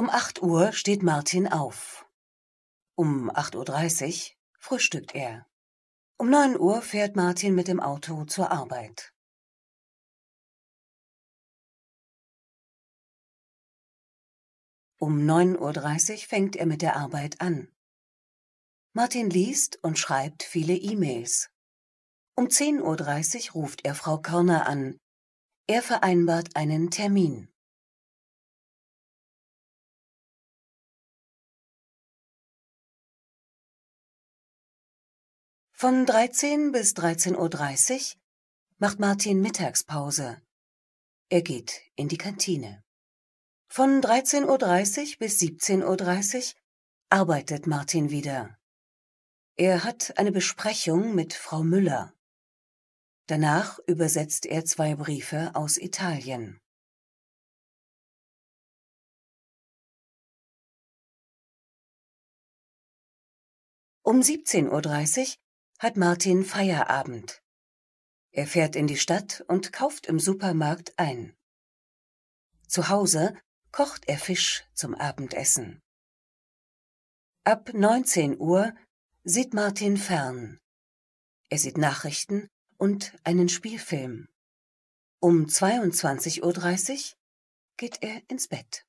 Um 8 Uhr steht Martin auf. Um 8.30 Uhr frühstückt er. Um 9 Uhr fährt Martin mit dem Auto zur Arbeit. Um 9.30 Uhr fängt er mit der Arbeit an. Martin liest und schreibt viele E-Mails. Um 10.30 Uhr ruft er Frau Körner an. Er vereinbart einen Termin. Von 13 bis 13.30 Uhr macht Martin Mittagspause. Er geht in die Kantine. Von 13.30 Uhr bis 17.30 Uhr arbeitet Martin wieder. Er hat eine Besprechung mit Frau Müller. Danach übersetzt er zwei Briefe aus Italien. Um 17.30 Uhr hat Martin Feierabend. Er fährt in die Stadt und kauft im Supermarkt ein. Zu Hause kocht er Fisch zum Abendessen. Ab 19 Uhr sieht Martin fern. Er sieht Nachrichten und einen Spielfilm. Um 22.30 Uhr geht er ins Bett.